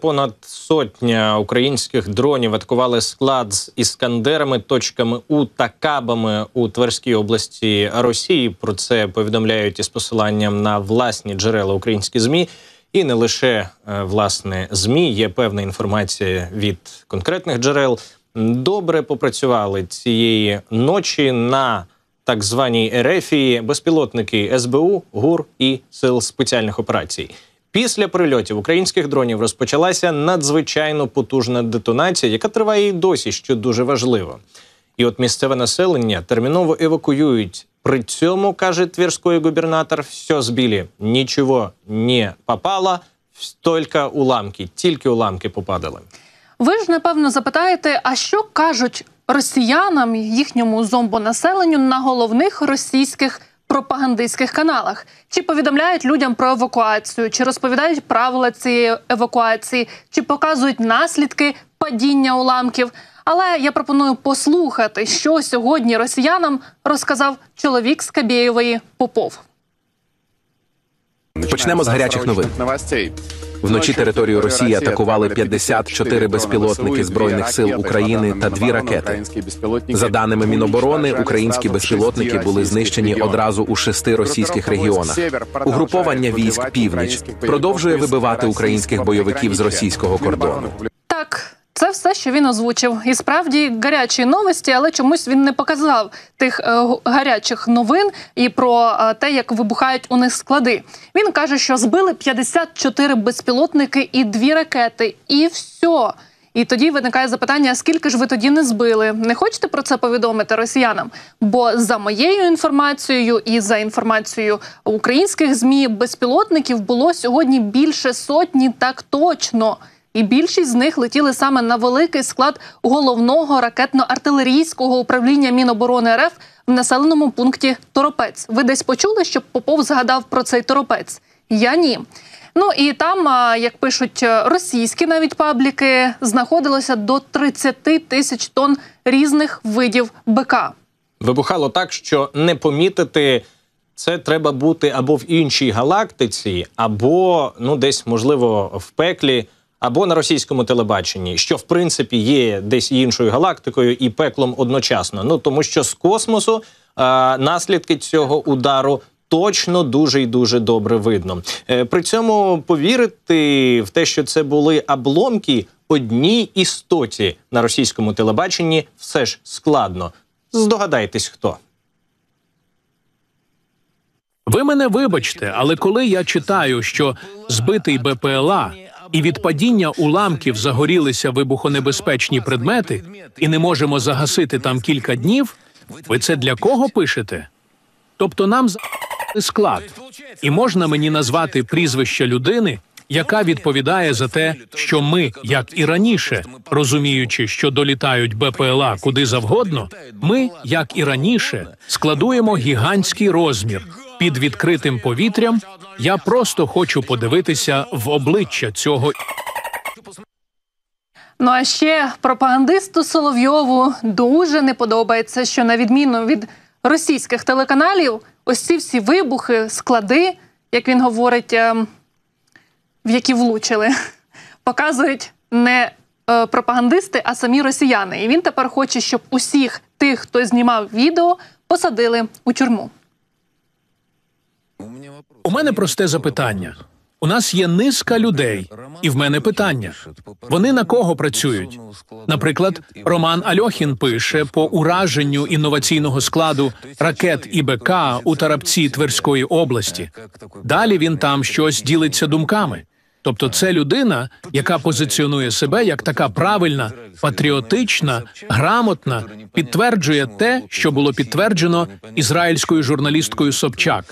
Понад сотня українських дронів атакували склад з іскандерами, точками у та кабами у Тверській області Росії. Про це повідомляють із посиланням на власні джерела українські змі, і не лише е, власне змі. Є певна інформація від конкретних джерел. Добре попрацювали цієї ночі на так званій Ерефії безпілотники СБУ, ГУР і Сил спеціальних операцій. Після прильотів українських дронів розпочалася надзвичайно потужна детонація, яка триває і досі, що дуже важливо. І от місцеве населення терміново евакуюють. При цьому каже тверський губернатор, все збілі, нічого не попало, тільки уламки, тільки уламки попадали. Ви ж напевно запитаєте, а що кажуть росіянам їхньому зомбонаселенню на головних російських пропагандистських каналах? Чи повідомляють людям про евакуацію, чи розповідають правила цієї евакуації, чи показують наслідки падіння уламків? Але я пропоную послухати, що сьогодні росіянам розказав чоловік з Кабєєвої Попов. Почнемо з гарячих новин. Вночі територію Росії атакували 54 безпілотники збройних сил України та дві ракети. За даними Міноборони, українські безпілотники були знищені одразу у шести російських регіонах. Угруповання військ північ продовжує вибивати українських бойовиків з російського кордону. Так. Це все, що він озвучив, і справді гарячі новості, але чомусь він не показав тих е, гарячих новин і про е, те, як вибухають у них склади. Він каже, що збили 54 безпілотники і дві ракети, і все. І тоді виникає запитання: скільки ж ви тоді не збили? Не хочете про це повідомити росіянам? Бо за моєю інформацією і за інформацією українських змі безпілотників було сьогодні більше сотні, так точно і більшість з них летіли саме на великий склад головного ракетно-артилерійського управління Міноборони РФ в населеному пункті Торопець. Ви десь почули, що Попов згадав про цей торопець? Я ні. Ну і там, як пишуть е, російські навіть пабліки, знаходилося до 30 тисяч тонн різних видів БК. Вибухало так, що не помітити це треба бути або в іншій галактиці, або ну десь можливо в пеклі або на російському телебаченні, що в принципі є десь іншою галактикою і пеклом одночасно. Ну тому що з космосу а, наслідки цього удару. Точно дуже й дуже добре видно. Е, при цьому повірити в те, що це були обломки одній істоті на російському телебаченні, все ж складно. Здогадайтесь, хто. Ви мене вибачте, але коли я читаю, що збитий БПЛА і від падіння уламків загорілися вибухонебезпечні предмети, і не можемо загасити там кілька днів. Ви це для кого пишете? Тобто нам за склад, і можна мені назвати прізвище людини, яка відповідає за те, що ми, як і раніше, розуміючи, що долітають БПЛА куди завгодно, ми, як і раніше, складуємо гігантський розмір під відкритим повітрям. Я просто хочу подивитися в обличчя цього. Ну а ще пропагандисту Соловйову дуже не подобається, що на відміну від російських телеканалів, ось ці всі вибухи, склади, як він говорить, ем, в які влучили, показують не е, пропагандисти, а самі росіяни. І він тепер хоче, щоб усіх тих, хто знімав відео, посадили у тюрму. У мене просте запитання. У нас є низка людей, і в мене питання: вони на кого працюють? Наприклад, Роман Альохін пише по ураженню інноваційного складу ракет ІБК у тарабці Тверської області. Далі він там щось ділиться думками. Тобто, це людина, яка позиціонує себе як така правильна, патріотична, грамотна, підтверджує те, що було підтверджено ізраїльською журналісткою Собчак,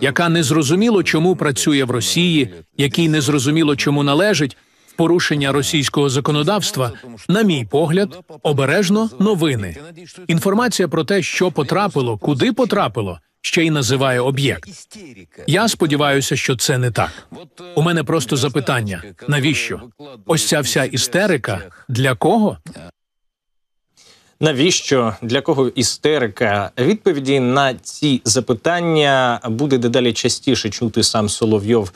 яка не зрозуміло, чому працює в Росії, якій не зрозуміло, чому належить в порушення російського законодавства. На мій погляд, обережно новини. Інформація про те, що потрапило, куди потрапило ще й називає об'єкт. Я сподіваюся, що це не так. У мене просто запитання: навіщо? Ось ця вся істерика для кого? Навіщо для кого істерика? Відповіді на ці запитання буде дедалі частіше чути сам Соловйов.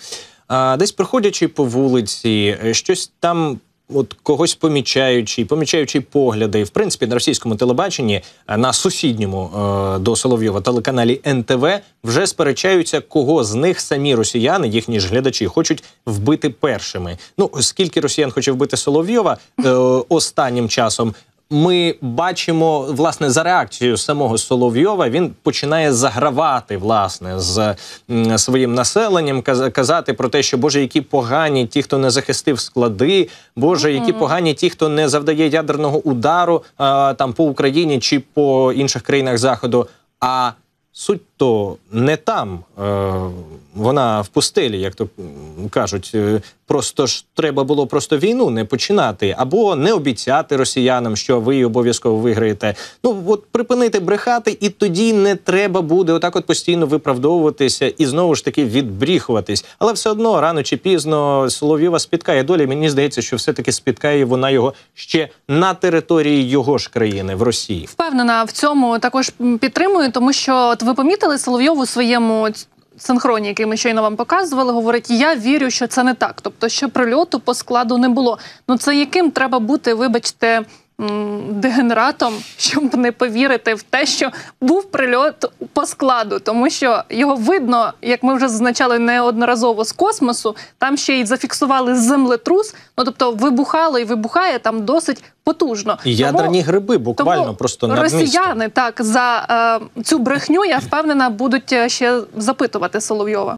Десь проходячи по вулиці, щось там от когось помічаючи, помічаючи погляди, в принципі, на російському телебаченні е, на сусідньому е, до Соловйова телеканалі НТВ вже сперечаються, кого з них самі росіяни, їхні ж глядачі, хочуть вбити першими. Ну скільки росіян хоче вбити Соловйова е, останнім часом, ми бачимо власне за реакцією самого Соловйова. Він починає загравати власне з своїм населенням, казати про те, що Боже, які погані ті, хто не захистив склади, Боже, які погані ті, хто не завдає ядерного удару там по Україні чи по інших країнах заходу. А суть то не там, е, вона в пустелі, як то кажуть, е, просто ж треба було просто війну не починати, або не обіцяти росіянам, що ви обов'язково виграєте. Ну от припинити брехати, і тоді не треба буде отак, от постійно виправдовуватися і знову ж таки відбріхуватись. Але все одно рано чи пізно Соловйова спіткає долі. Мені здається, що все таки спіткає вона його ще на території його ж країни в Росії. Впевнена в цьому також підтримую, тому що от ви помітили Соловйову своєму синхроні, який ми щойно вам показували, говорить: я вірю, що це не так. Тобто, що прильоту по складу не було. Ну це яким треба бути, вибачте. Дегенератом, щоб не повірити в те, що був прильот по складу, тому що його видно, як ми вже зазначали неодноразово з космосу. Там ще й зафіксували землетрус. Ну тобто вибухало і вибухає там досить потужно. І ядерні гриби буквально тому просто над росіяни. Так за е, цю брехню я впевнена, будуть е, ще запитувати Соловйова.